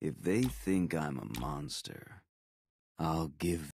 If they think I'm a monster, I'll give